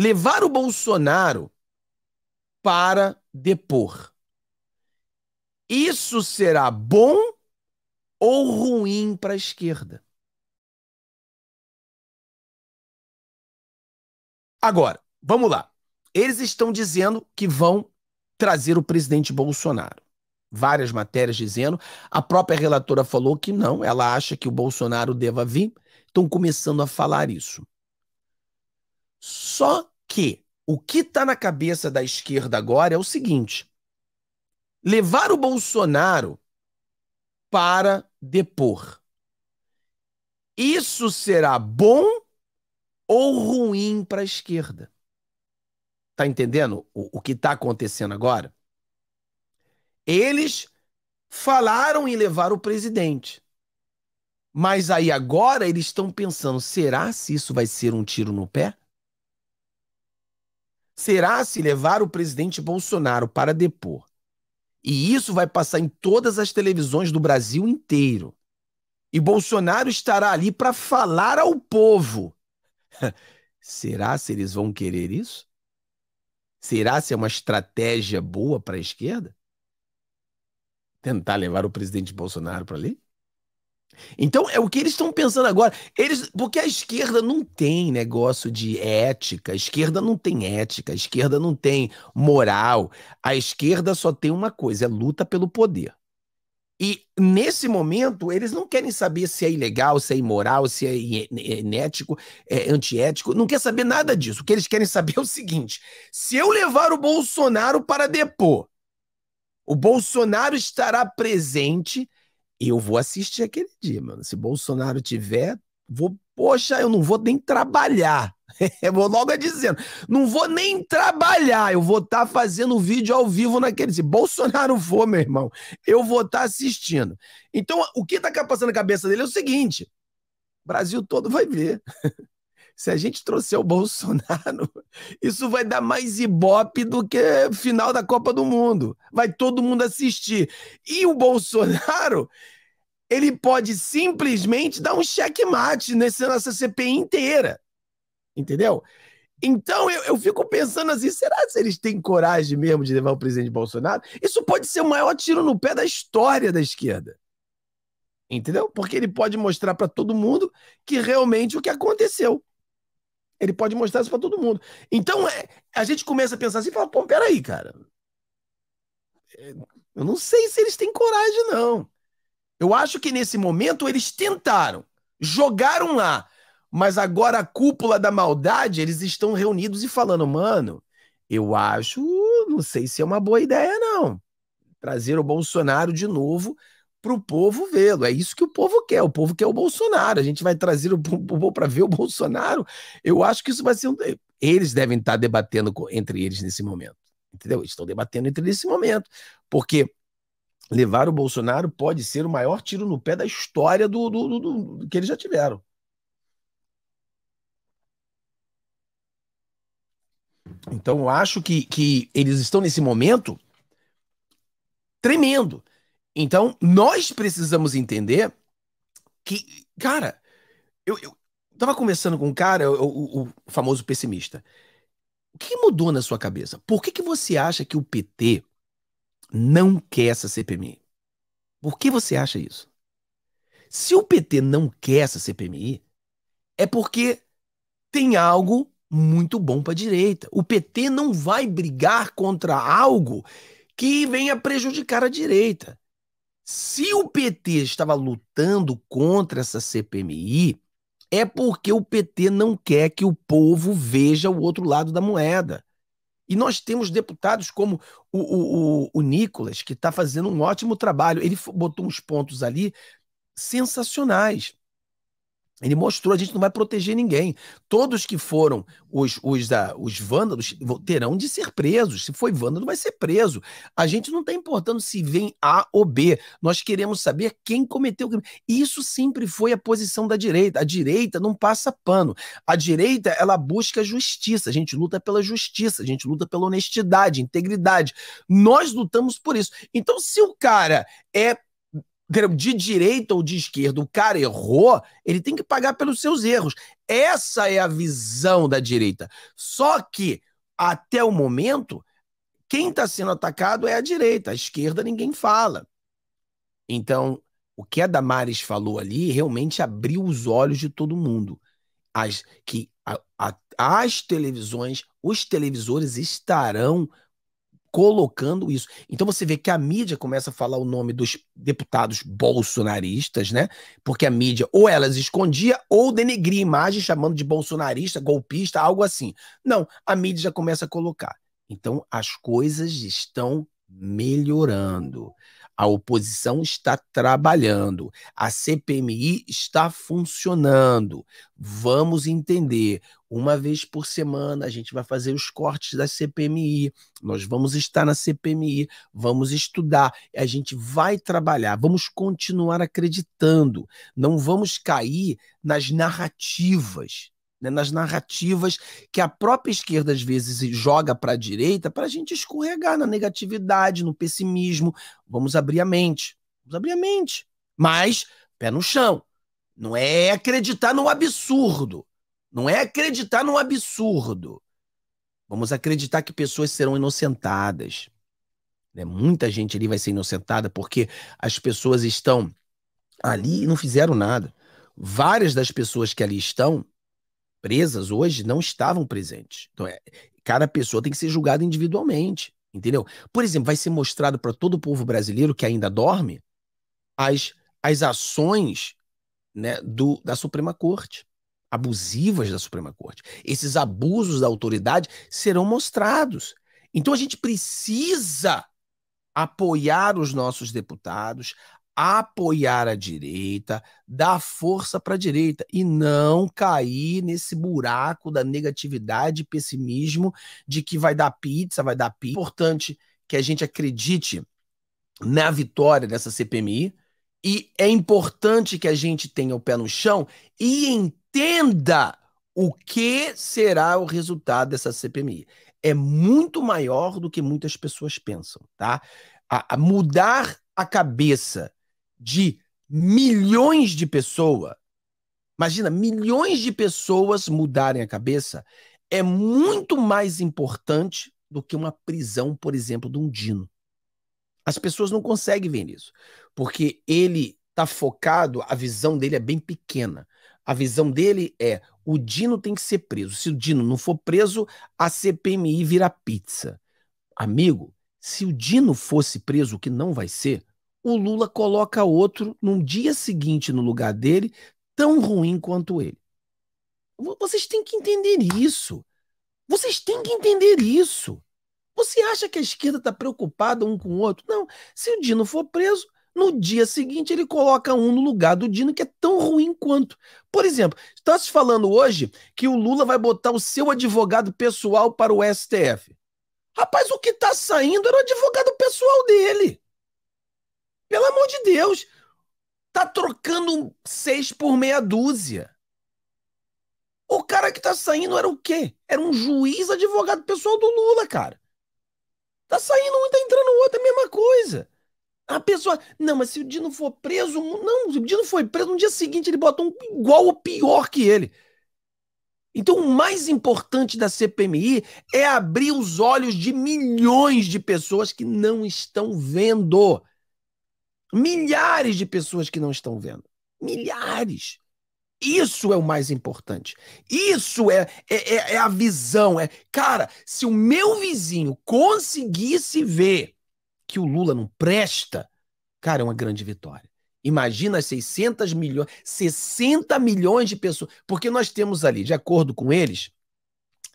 levar o Bolsonaro para depor. Isso será bom ou ruim para a esquerda? Agora, vamos lá. Eles estão dizendo que vão trazer o presidente Bolsonaro. Várias matérias dizendo. A própria relatora falou que não, ela acha que o Bolsonaro deva vir. Estão começando a falar isso. Só que o que está na cabeça da esquerda agora é o seguinte: levar o Bolsonaro para depor. Isso será bom ou ruim para a esquerda? Tá entendendo o, o que está acontecendo agora? Eles falaram em levar o presidente. Mas aí agora eles estão pensando: será se isso vai ser um tiro no pé? será se levar o presidente Bolsonaro para depor. E isso vai passar em todas as televisões do Brasil inteiro. E Bolsonaro estará ali para falar ao povo. será se eles vão querer isso? Será se é uma estratégia boa para a esquerda? Tentar levar o presidente Bolsonaro para ali? Então é o que eles estão pensando agora. Eles, porque a esquerda não tem negócio de ética, a esquerda não tem ética, a esquerda não tem moral. A esquerda só tem uma coisa, é luta pelo poder. E nesse momento, eles não querem saber se é ilegal, se é imoral, se é inético, é antiético, não quer saber nada disso. O que eles querem saber é o seguinte: se eu levar o Bolsonaro para depor, o Bolsonaro estará presente eu vou assistir aquele dia, mano. Se Bolsonaro tiver, vou, poxa, eu não vou nem trabalhar. eu vou logo dizendo, não vou nem trabalhar, eu vou estar tá fazendo vídeo ao vivo naquele. Se Bolsonaro for, meu irmão, eu vou estar tá assistindo. Então, o que está passando na cabeça dele é o seguinte: o Brasil todo vai ver. se a gente trouxer o Bolsonaro, isso vai dar mais ibope do que final da Copa do Mundo. Vai todo mundo assistir. E o Bolsonaro, ele pode simplesmente dar um checkmate nessa nossa CPI inteira. Entendeu? Então eu, eu, fico pensando assim: será que eles têm coragem mesmo de levar o presidente Bolsonaro? Isso pode ser o maior tiro no pé da história da esquerda. Entendeu? Porque ele pode mostrar para todo mundo que realmente o que aconteceu. Ele pode mostrar isso para todo mundo. Então, é, a gente começa a pensar assim e fala: pô, peraí, cara. É, eu não sei se eles têm coragem, não. Eu acho que nesse momento eles tentaram, jogaram lá, mas agora a cúpula da maldade, eles estão reunidos e falando: mano, eu acho, não sei se é uma boa ideia, não. Trazer o Bolsonaro de novo para o povo vê-lo. É isso que o povo quer. O povo quer o Bolsonaro. A gente vai trazer o povo para ver o Bolsonaro. Eu acho que isso vai ser um. Eles devem estar debatendo entre eles nesse momento. Entendeu? Estão debatendo entre eles nesse momento. Porque levar o Bolsonaro pode ser o maior tiro no pé da história do, do, do, do que eles já tiveram. Então, eu acho que, que eles estão nesse momento tremendo. Então, nós precisamos entender que, cara, eu, eu tava conversando com um cara, o, o, o famoso pessimista. O que mudou na sua cabeça? Por que, que você acha que o PT não quer essa CPMI? Por que você acha isso? Se o PT não quer essa CPMI, é porque tem algo muito bom para a direita. O PT não vai brigar contra algo que venha prejudicar a direita. Se o PT estava lutando contra essa CPMI, é porque o PT não quer que o povo veja o outro lado da moeda. E nós temos deputados como o, o, o, o Nicolas, que está fazendo um ótimo trabalho. Ele botou uns pontos ali sensacionais. Ele mostrou, a gente não vai proteger ninguém. Todos que foram os, os, ah, os vândalos terão de ser presos. Se foi vândalo, vai ser preso. A gente não está importando se vem A ou B. Nós queremos saber quem cometeu o crime. Isso sempre foi a posição da direita. A direita não passa pano. A direita, ela busca justiça. A gente luta pela justiça, a gente luta pela honestidade, integridade. Nós lutamos por isso. Então, se o cara é de direita ou de esquerda, o cara errou, ele tem que pagar pelos seus erros. Essa é a visão da direita. Só que, até o momento, quem está sendo atacado é a direita, a esquerda ninguém fala. Então, o que a Damares falou ali realmente abriu os olhos de todo mundo. As, que a, a, as televisões, os televisores estarão colocando isso. Então você vê que a mídia começa a falar o nome dos deputados bolsonaristas, né? Porque a mídia ou elas escondia ou denegria imagem chamando de bolsonarista, golpista, algo assim. Não, a mídia já começa a colocar. Então as coisas estão melhorando. A oposição está trabalhando, a CPMI está funcionando. Vamos entender, uma vez por semana a gente vai fazer os cortes da CPMI, nós vamos estar na CPMI, vamos estudar, a gente vai trabalhar, vamos continuar acreditando, não vamos cair nas narrativas né, nas narrativas que a própria esquerda às vezes joga para a direita para a gente escorregar na negatividade, no pessimismo. Vamos abrir a mente. Vamos abrir a mente. Mas pé no chão. Não é acreditar no absurdo. Não é acreditar no absurdo. Vamos acreditar que pessoas serão inocentadas. Né? Muita gente ali vai ser inocentada porque as pessoas estão ali e não fizeram nada. Várias das pessoas que ali estão presas hoje não estavam presentes. Então, é, cada pessoa tem que ser julgada individualmente, entendeu? Por exemplo, vai ser mostrado para todo o povo brasileiro que ainda dorme as, as ações né, do, da Suprema Corte, abusivas da Suprema Corte. Esses abusos da autoridade serão mostrados. Então, a gente precisa apoiar os nossos deputados, apoiar a direita, dar força para a direita e não cair nesse buraco da negatividade e pessimismo de que vai dar pizza, vai dar pizza. É importante que a gente acredite na vitória dessa CPMI e é importante que a gente tenha o pé no chão e entenda o que será o resultado dessa CPMI. É muito maior do que muitas pessoas pensam, tá? A, a mudar a cabeça de milhões de pessoas, imagina, milhões de pessoas mudarem a cabeça, é muito mais importante do que uma prisão, por exemplo, de um Dino. As pessoas não conseguem ver isso, porque ele está focado, a visão dele é bem pequena. A visão dele é: o Dino tem que ser preso. Se o Dino não for preso, a CPMI vira pizza. Amigo, se o Dino fosse preso, o que não vai ser, o Lula coloca outro num dia seguinte no lugar dele, tão ruim quanto ele. Vocês têm que entender isso. Vocês têm que entender isso. Você acha que a esquerda está preocupada um com o outro? Não. Se o Dino for preso, no dia seguinte ele coloca um no lugar do Dino que é tão ruim quanto. Por exemplo, está se falando hoje que o Lula vai botar o seu advogado pessoal para o STF. Rapaz, o que está saindo era o advogado pessoal dele. Pelo amor de Deus! Tá trocando seis por meia dúzia. O cara que tá saindo era o quê? Era um juiz advogado pessoal do Lula, cara. Tá saindo um e tá entrando outro, é a mesma coisa. A pessoa. Não, mas se o Dino for preso. Não, se o Dino foi preso, no dia seguinte ele bota um igual ou pior que ele. Então, o mais importante da CPMI é abrir os olhos de milhões de pessoas que não estão vendo. Milhares de pessoas que não estão vendo. Milhares. Isso é o mais importante. Isso é, é, é, é, a visão. É, cara, se o meu vizinho conseguisse ver que o Lula não presta, cara, é uma grande vitória. Imagina 600 milhões, 60 milhões de pessoas. Porque nós temos ali, de acordo com eles,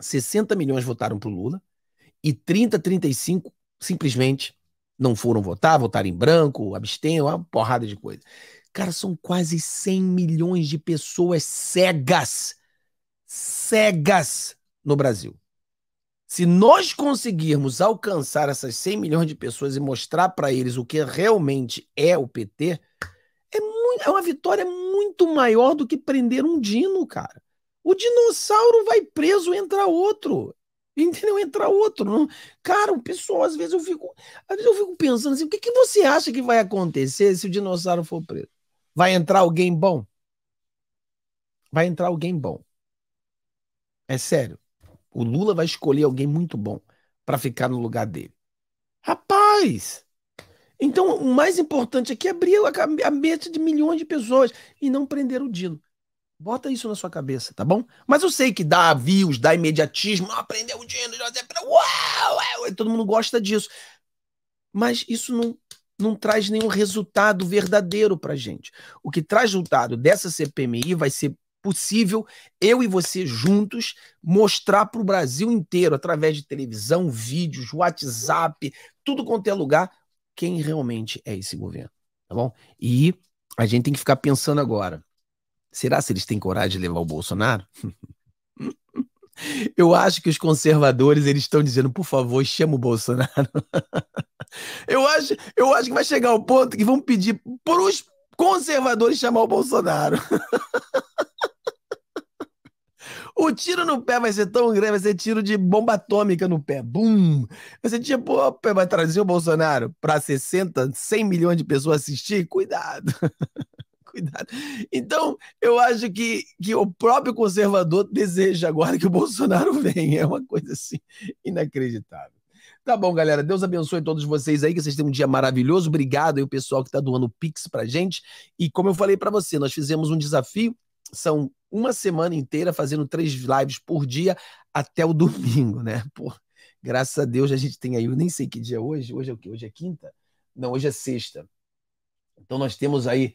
60 milhões votaram para o Lula e 30, 35 simplesmente não foram votar, votaram em branco, abstenham, é uma porrada de coisa. Cara, são quase 100 milhões de pessoas cegas, cegas no Brasil. Se nós conseguirmos alcançar essas 100 milhões de pessoas e mostrar para eles o que realmente é o PT, é, muito, é uma vitória muito maior do que prender um dino, cara. O dinossauro vai preso, entra outro. Entendeu? Entra outro. Não? Cara, o pessoal, às vezes eu fico. Às vezes eu fico pensando assim: o que, que você acha que vai acontecer se o dinossauro for preso? Vai entrar alguém bom? Vai entrar alguém bom. É sério. O Lula vai escolher alguém muito bom para ficar no lugar dele. Rapaz! Então, o mais importante aqui é abrir a, a mente de milhões de pessoas e não prender o Dino. Bota isso na sua cabeça, tá bom? Mas eu sei que dá views, dá imediatismo, ah, aprendeu o dinheiro, uau, uau, todo mundo gosta disso. Mas isso não, não traz nenhum resultado verdadeiro pra gente. O que traz resultado dessa CPMI vai ser possível eu e você juntos mostrar para o Brasil inteiro, através de televisão, vídeos, WhatsApp, tudo quanto é lugar, quem realmente é esse governo, tá bom? E a gente tem que ficar pensando agora. Será se eles têm coragem de levar o Bolsonaro? Eu acho que os conservadores eles estão dizendo, por favor, chama o Bolsonaro. eu, acho, eu acho que vai chegar o ponto que vão pedir para os conservadores chamar o Bolsonaro. o tiro no pé vai ser tão grande, vai ser tiro de bomba atômica no pé. Bum! Vai ser tipo, opa, vai trazer o Bolsonaro para 60, 100 milhões de pessoas assistir? Cuidado! cuidado. Então, eu acho que, que o próprio conservador deseja agora que o Bolsonaro venha. É uma coisa assim inacreditável. Tá bom, galera. Deus abençoe todos vocês aí, que vocês tenham um dia maravilhoso. Obrigado aí o pessoal que tá doando Pix pra gente. E como eu falei para você, nós fizemos um desafio, são uma semana inteira fazendo três lives por dia até o domingo, né? Pô, graças a Deus a gente tem aí, eu nem sei que dia é hoje. Hoje é o quê? Hoje é quinta? Não, hoje é sexta. Então nós temos aí